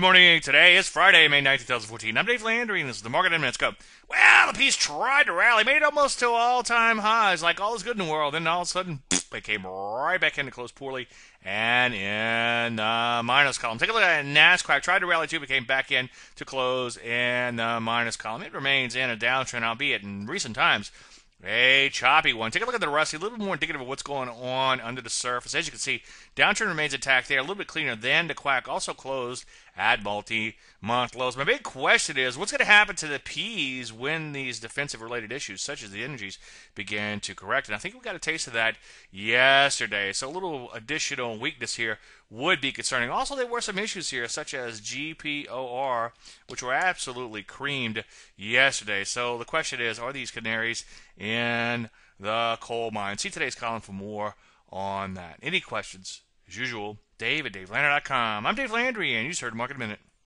Good morning. Today is Friday, May 9, 2014. I'm Dave Landry, and this is the Market in Minutes Go. Well, the piece tried to rally, made almost to all-time highs, like all is good in the world. Then all of a sudden, it came right back in to close poorly and in the minus column. Take a look at NASDAQ. Tried to rally too, but came back in to close in the minus column. It remains in a downtrend, albeit in recent times. A choppy one. Take a look at the rusty, a little bit more indicative of what's going on under the surface. As you can see, downtrend remains intact there, a little bit cleaner than the quack, also closed at multi month lows. My big question is what's going to happen to the P's when these defensive related issues, such as the energies, begin to correct? And I think we got a taste of that yesterday. So a little additional weakness here would be concerning. Also, there were some issues here, such as GPOR, which were absolutely creamed yesterday. So the question is are these canaries in the coal mine. See today's column for more on that. Any questions? As usual, dave at davelander.com. I'm Dave Landry, and you just heard Market Minute.